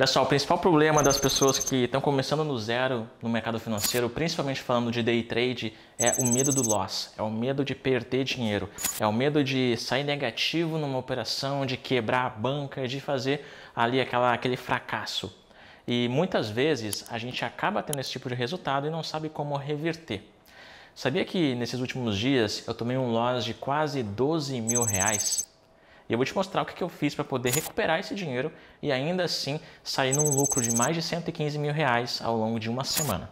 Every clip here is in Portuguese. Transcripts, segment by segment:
Olha só, o principal problema das pessoas que estão começando no zero no mercado financeiro, principalmente falando de day trade, é o medo do loss, é o medo de perder dinheiro, é o medo de sair negativo numa operação, de quebrar a banca, de fazer ali aquela, aquele fracasso. E muitas vezes a gente acaba tendo esse tipo de resultado e não sabe como reverter. Sabia que nesses últimos dias eu tomei um loss de quase 12 mil reais? E eu vou te mostrar o que eu fiz para poder recuperar esse dinheiro e ainda assim sair num lucro de mais de 115 mil reais ao longo de uma semana.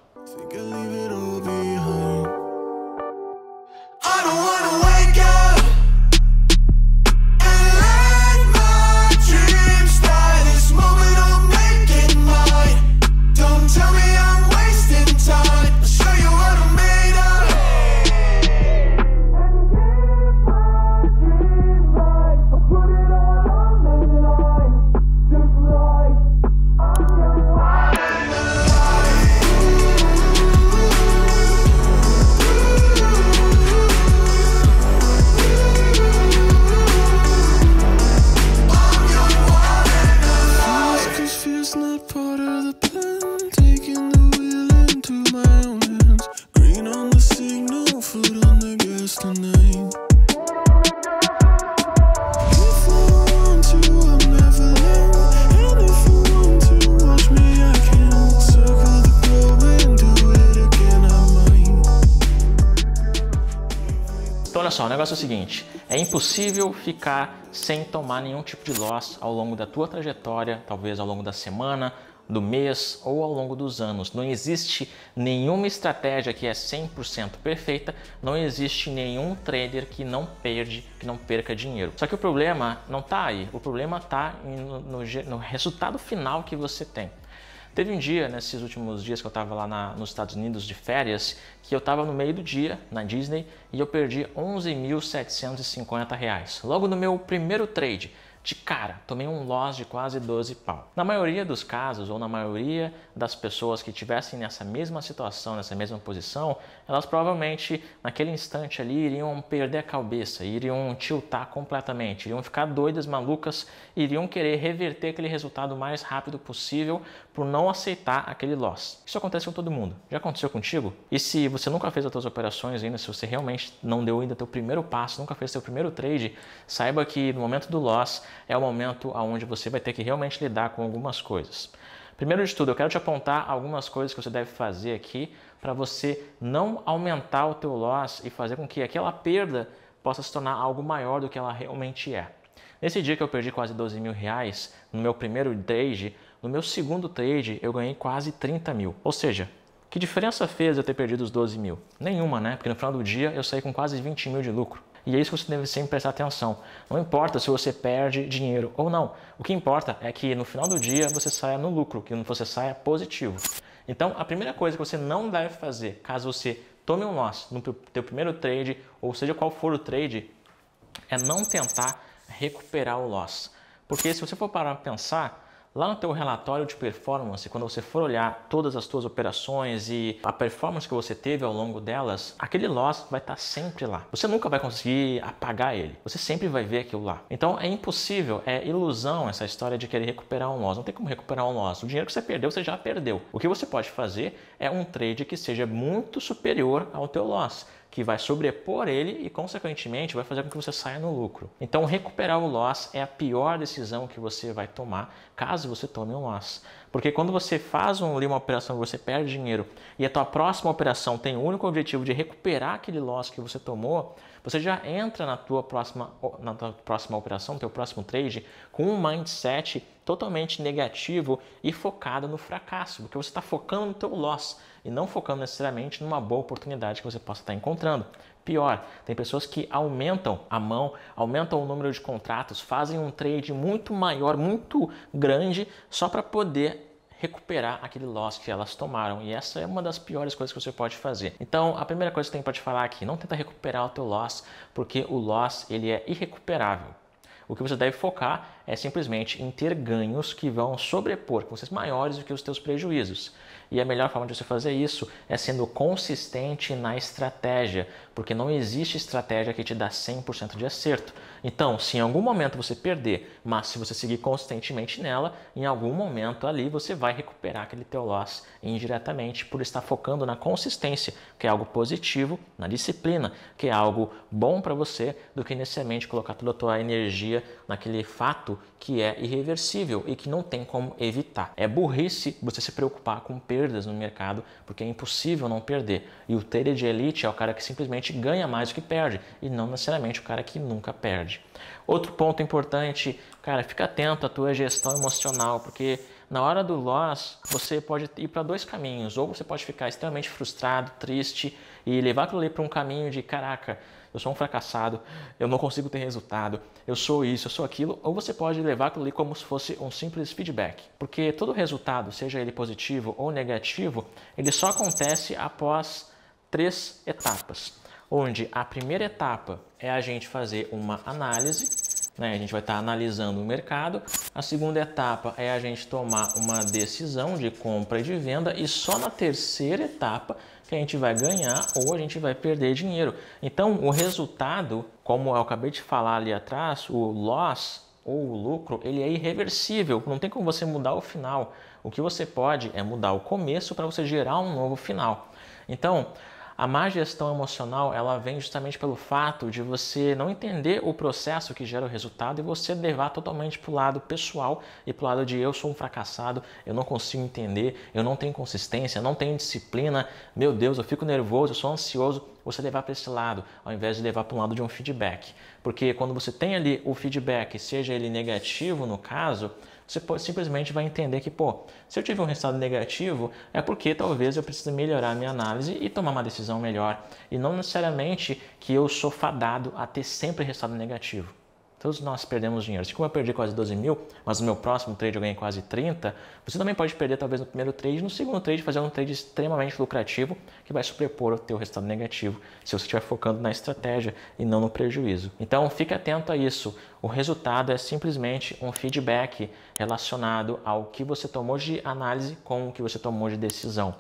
negócio é o seguinte, é impossível ficar sem tomar nenhum tipo de loss ao longo da tua trajetória, talvez ao longo da semana, do mês ou ao longo dos anos. Não existe nenhuma estratégia que é 100% perfeita, não existe nenhum trader que não perde, que não perca dinheiro. Só que o problema não está aí, o problema está no, no, no resultado final que você tem. Teve um dia, nesses últimos dias que eu estava lá na, nos Estados Unidos de férias, que eu estava no meio do dia na Disney e eu perdi 11.750 reais. Logo no meu primeiro trade de cara, tomei um loss de quase 12 pau. Na maioria dos casos, ou na maioria das pessoas que estivessem nessa mesma situação, nessa mesma posição, elas provavelmente naquele instante ali iriam perder a cabeça, iriam tiltar completamente, iriam ficar doidas, malucas, iriam querer reverter aquele resultado o mais rápido possível por não aceitar aquele loss. Isso acontece com todo mundo. Já aconteceu contigo? E se você nunca fez as suas operações ainda, se você realmente não deu ainda teu primeiro passo, nunca fez seu primeiro trade, saiba que no momento do loss é o momento onde você vai ter que realmente lidar com algumas coisas. Primeiro de tudo, eu quero te apontar algumas coisas que você deve fazer aqui para você não aumentar o teu loss e fazer com que aquela perda possa se tornar algo maior do que ela realmente é. Nesse dia que eu perdi quase 12 mil reais no meu primeiro trade, no meu segundo trade eu ganhei quase 30 mil. Ou seja, que diferença fez eu ter perdido os 12 mil? Nenhuma, né? Porque no final do dia eu saí com quase 20 mil de lucro. E é isso que você deve sempre prestar atenção. Não importa se você perde dinheiro ou não. O que importa é que no final do dia você saia no lucro, que você saia positivo. Então, a primeira coisa que você não deve fazer, caso você tome um loss no teu primeiro trade, ou seja qual for o trade, é não tentar recuperar o loss. Porque se você for parar para pensar, Lá no teu relatório de performance, quando você for olhar todas as tuas operações e a performance que você teve ao longo delas, aquele loss vai estar tá sempre lá. Você nunca vai conseguir apagar ele. Você sempre vai ver aquilo lá. Então é impossível, é ilusão essa história de querer recuperar um loss. Não tem como recuperar um loss. O dinheiro que você perdeu, você já perdeu. O que você pode fazer é um trade que seja muito superior ao teu loss que vai sobrepor ele e, consequentemente, vai fazer com que você saia no lucro. Então, recuperar o loss é a pior decisão que você vai tomar caso você tome um loss. Porque quando você faz um, uma operação e você perde dinheiro e a tua próxima operação tem o único objetivo de recuperar aquele loss que você tomou, você já entra na tua próxima, na tua próxima operação, no teu próximo trade, com um mindset totalmente negativo e focado no fracasso, porque você está focando no teu loss e não focando necessariamente numa boa oportunidade que você possa estar encontrando. Pior, tem pessoas que aumentam a mão, aumentam o número de contratos, fazem um trade muito maior, muito grande, só para poder recuperar aquele loss que elas tomaram. E essa é uma das piores coisas que você pode fazer. Então, a primeira coisa que eu tenho para te falar aqui, não tenta recuperar o teu loss, porque o loss ele é irrecuperável. O que você deve focar é simplesmente em ter ganhos que vão sobrepor, que vão ser maiores do que os teus prejuízos. E a melhor forma de você fazer isso é sendo consistente na estratégia, porque não existe estratégia que te dá 100% de acerto. Então, se em algum momento você perder, mas se você seguir consistentemente nela, em algum momento ali você vai recuperar aquele teu loss indiretamente por estar focando na consistência, que é algo positivo, na disciplina, que é algo bom para você, do que necessariamente colocar toda a tua energia naquele fato que é irreversível e que não tem como evitar. É burrice você se preocupar com perdas no mercado, porque é impossível não perder. E o trader de elite é o cara que simplesmente ganha mais do que perde, e não necessariamente o cara que nunca perde. Outro ponto importante, cara, fica atento à tua gestão emocional, porque na hora do loss, você pode ir para dois caminhos. Ou você pode ficar extremamente frustrado, triste e levar aquilo ali para um caminho de caraca, eu sou um fracassado, eu não consigo ter resultado, eu sou isso, eu sou aquilo. Ou você pode levar aquilo ali como se fosse um simples feedback. Porque todo resultado, seja ele positivo ou negativo, ele só acontece após três etapas. Onde a primeira etapa é a gente fazer uma análise né? A gente vai estar tá analisando o mercado. A segunda etapa é a gente tomar uma decisão de compra e de venda e só na terceira etapa que a gente vai ganhar ou a gente vai perder dinheiro. Então, o resultado, como eu acabei de falar ali atrás, o loss ou o lucro, ele é irreversível. Não tem como você mudar o final. O que você pode é mudar o começo para você gerar um novo final. Então, a má gestão emocional ela vem justamente pelo fato de você não entender o processo que gera o resultado e você levar totalmente para o lado pessoal e para o lado de eu sou um fracassado, eu não consigo entender, eu não tenho consistência, não tenho disciplina, meu Deus, eu fico nervoso, eu sou ansioso. Você levar para esse lado, ao invés de levar para um lado de um feedback. Porque quando você tem ali o feedback, seja ele negativo no caso, você pode, simplesmente vai entender que, pô, se eu tiver um resultado negativo, é porque talvez eu precise melhorar a minha análise e tomar uma decisão melhor. E não necessariamente que eu sou fadado a ter sempre resultado negativo. Todos nós perdemos dinheiro. Se como eu perdi quase 12 mil, mas no meu próximo trade eu ganhei quase 30, você também pode perder talvez no primeiro trade, no segundo trade, fazer um trade extremamente lucrativo que vai sobrepor o teu resultado negativo, se você estiver focando na estratégia e não no prejuízo. Então fique atento a isso. O resultado é simplesmente um feedback relacionado ao que você tomou de análise com o que você tomou de decisão.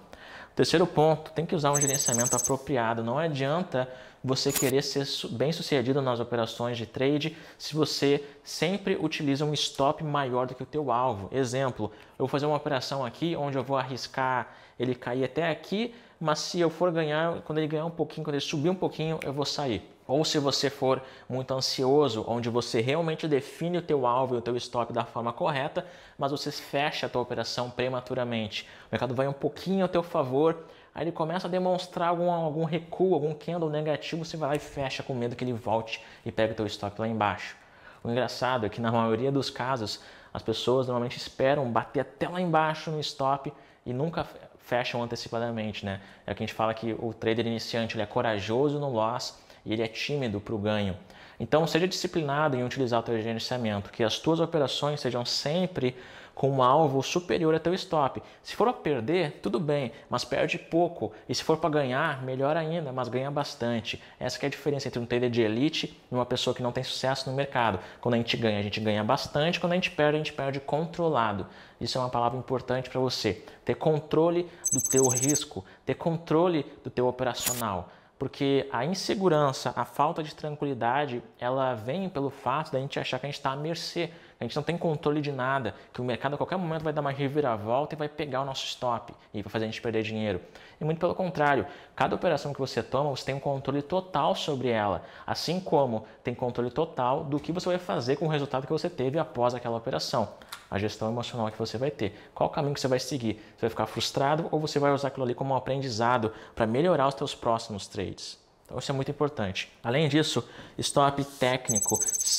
Terceiro ponto, tem que usar um gerenciamento apropriado. Não adianta você querer ser bem sucedido nas operações de trade se você sempre utiliza um stop maior do que o teu alvo. Exemplo, eu vou fazer uma operação aqui onde eu vou arriscar ele cair até aqui, mas se eu for ganhar, quando ele ganhar um pouquinho, quando ele subir um pouquinho, eu vou sair ou se você for muito ansioso, onde você realmente define o teu alvo e o teu stop da forma correta, mas você fecha a tua operação prematuramente. O mercado vai um pouquinho ao teu favor, aí ele começa a demonstrar algum, algum recuo, algum candle negativo, você vai lá e fecha com medo que ele volte e pegue o teu stop lá embaixo. O engraçado é que na maioria dos casos, as pessoas normalmente esperam bater até lá embaixo no stop e nunca fecham antecipadamente, né? É o que a gente fala que o trader iniciante ele é corajoso no loss, e ele é tímido para o ganho. Então, seja disciplinado em utilizar o teu gerenciamento, que as tuas operações sejam sempre com um alvo superior até teu stop. Se for para perder, tudo bem, mas perde pouco. E se for para ganhar, melhor ainda, mas ganha bastante. Essa é a diferença entre um trader de elite e uma pessoa que não tem sucesso no mercado. Quando a gente ganha, a gente ganha bastante, quando a gente perde, a gente perde controlado. Isso é uma palavra importante para você. Ter controle do teu risco, ter controle do teu operacional porque a insegurança, a falta de tranquilidade, ela vem pelo fato da gente achar que a gente está à mercê a gente não tem controle de nada, que o mercado a qualquer momento vai dar uma reviravolta e vai pegar o nosso stop e vai fazer a gente perder dinheiro. E muito pelo contrário, cada operação que você toma, você tem um controle total sobre ela, assim como tem controle total do que você vai fazer com o resultado que você teve após aquela operação a gestão emocional que você vai ter. Qual caminho que você vai seguir? Você vai ficar frustrado ou você vai usar aquilo ali como um aprendizado para melhorar os seus próximos trades? Então isso é muito importante. Além disso, stop técnico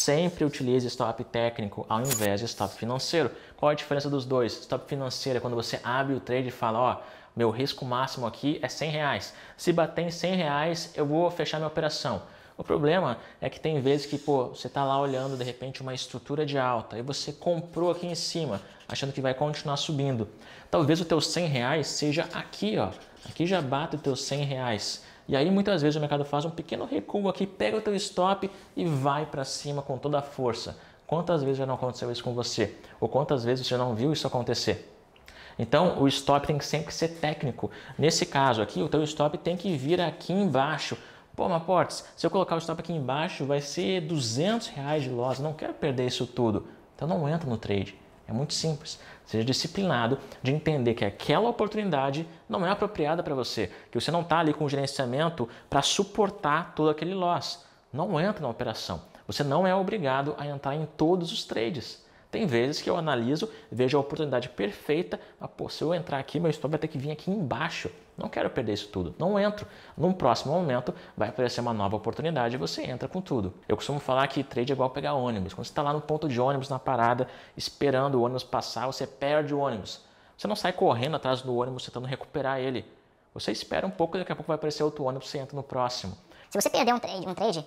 sempre utilize stop técnico ao invés de stop financeiro. Qual a diferença dos dois? Stop financeiro é quando você abre o trade e fala, ó, meu risco máximo aqui é 100 reais. Se bater em 100 reais, eu vou fechar minha operação. O problema é que tem vezes que pô, você está lá olhando de repente uma estrutura de alta e você comprou aqui em cima, achando que vai continuar subindo. Talvez o teu 100 reais seja aqui, ó. Aqui já bate o teu 100 reais. E aí muitas vezes o mercado faz um pequeno recuo aqui, pega o teu stop e vai para cima com toda a força. Quantas vezes já não aconteceu isso com você? Ou quantas vezes você não viu isso acontecer? Então, o stop tem que sempre ser técnico. Nesse caso aqui, o teu stop tem que vir aqui embaixo. Pô, Maportes, se eu colocar o stop aqui embaixo, vai ser 200 reais de loss. Não quero perder isso tudo. Então, não entra no trade. É muito simples. Seja disciplinado de entender que aquela oportunidade não é apropriada para você, que você não está ali com o gerenciamento para suportar todo aquele loss. Não entra é na operação. Você não é obrigado a entrar em todos os trades. Tem vezes que eu analiso, vejo a oportunidade perfeita, mas, pô, se eu entrar aqui, meu stop vai ter que vir aqui embaixo. Não quero perder isso tudo. Não entro. Num próximo momento vai aparecer uma nova oportunidade e você entra com tudo. Eu costumo falar que trade é igual pegar ônibus. Quando você está lá no ponto de ônibus, na parada, esperando o ônibus passar, você perde o ônibus. Você não sai correndo atrás do ônibus tentando recuperar ele. Você espera um pouco e daqui a pouco vai aparecer outro ônibus, você entra no próximo. Se você perder um trade, um trade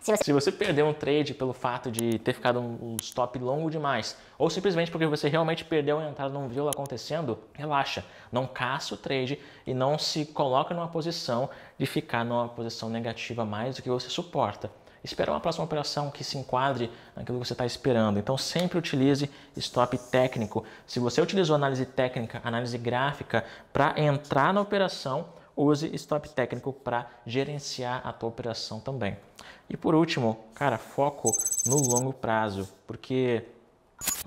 se você... se você perdeu um trade pelo fato de ter ficado um stop longo demais, ou simplesmente porque você realmente perdeu a entrada, não viu acontecendo, relaxa. Não caça o trade e não se coloca numa posição de ficar numa posição negativa mais do que você suporta. Espera uma próxima operação que se enquadre naquilo que você está esperando. Então sempre utilize stop técnico. Se você utilizou análise técnica, análise gráfica para entrar na operação, use stop técnico para gerenciar a tua operação também. E por último, cara, foco no longo prazo, porque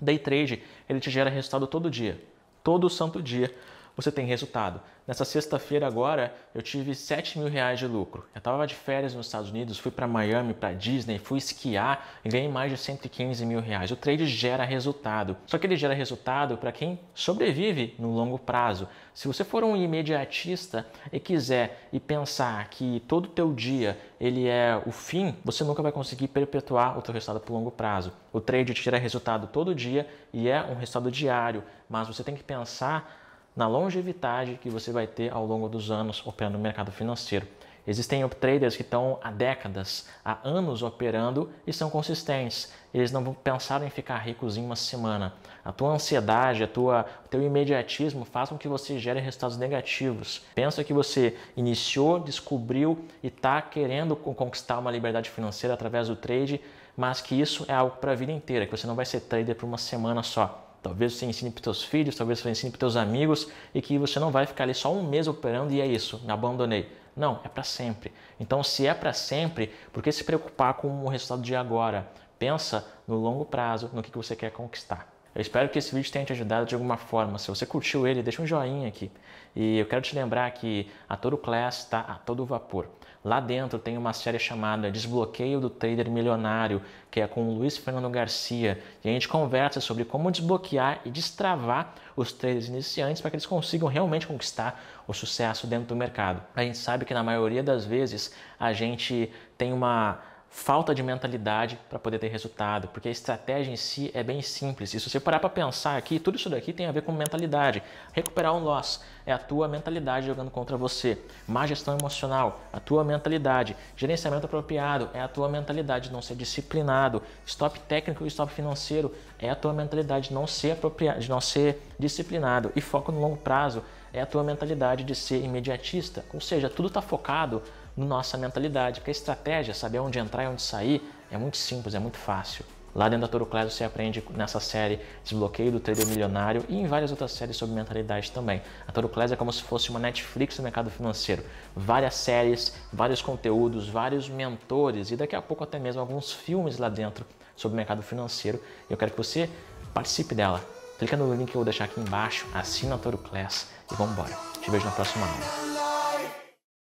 day trade ele te gera resultado todo dia, todo santo dia você tem resultado. Nessa sexta-feira agora, eu tive 7 mil reais de lucro. Eu estava de férias nos Estados Unidos, fui para Miami, para Disney, fui esquiar e ganhei mais de 115 mil reais. O trade gera resultado. Só que ele gera resultado para quem sobrevive no longo prazo. Se você for um imediatista e quiser e pensar que todo o teu dia ele é o fim, você nunca vai conseguir perpetuar o teu resultado por longo prazo. O trade gera resultado todo dia e é um resultado diário, mas você tem que pensar na longevidade que você vai ter ao longo dos anos operando no mercado financeiro. Existem traders que estão há décadas, há anos operando e são consistentes. Eles não pensaram em ficar ricos em uma semana. A tua ansiedade, a tua, o teu imediatismo faz com que você gere resultados negativos. Pensa que você iniciou, descobriu e está querendo conquistar uma liberdade financeira através do trade, mas que isso é algo para a vida inteira, que você não vai ser trader por uma semana só. Talvez você ensine para os seus filhos, talvez você ensine para os seus amigos e que você não vai ficar ali só um mês operando e é isso, me abandonei. Não, é para sempre. Então, se é para sempre, por que se preocupar com o resultado de agora? Pensa no longo prazo, no que você quer conquistar. Eu espero que esse vídeo tenha te ajudado de alguma forma. Se você curtiu ele, deixa um joinha aqui. E eu quero te lembrar que a todo class está a todo vapor. Lá dentro tem uma série chamada Desbloqueio do Trader Milionário, que é com o Luiz Fernando Garcia, e a gente conversa sobre como desbloquear e destravar os traders iniciantes para que eles consigam realmente conquistar o sucesso dentro do mercado. A gente sabe que na maioria das vezes a gente tem uma falta de mentalidade para poder ter resultado, porque a estratégia em si é bem simples. E se você parar para pensar aqui, tudo isso daqui tem a ver com mentalidade. Recuperar um loss é a tua mentalidade jogando contra você. Má gestão emocional, a tua mentalidade. Gerenciamento apropriado é a tua mentalidade de não ser disciplinado. Stop técnico e stop financeiro é a tua mentalidade não ser apropriado, de não ser disciplinado. E foco no longo prazo é a tua mentalidade de ser imediatista, ou seja, tudo está focado na nossa mentalidade. Porque a estratégia, saber onde entrar e onde sair, é muito simples, é muito fácil. Lá dentro da Toro Class você aprende nessa série Desbloqueio do Trader Milionário e em várias outras séries sobre mentalidade também. A Toro Class é como se fosse uma Netflix do mercado financeiro. Várias séries, vários conteúdos, vários mentores e daqui a pouco até mesmo alguns filmes lá dentro sobre o mercado financeiro. Eu quero que você participe dela. Clica no link que eu vou deixar aqui embaixo, assina a Toro Class e vamos embora. Te vejo na próxima aula.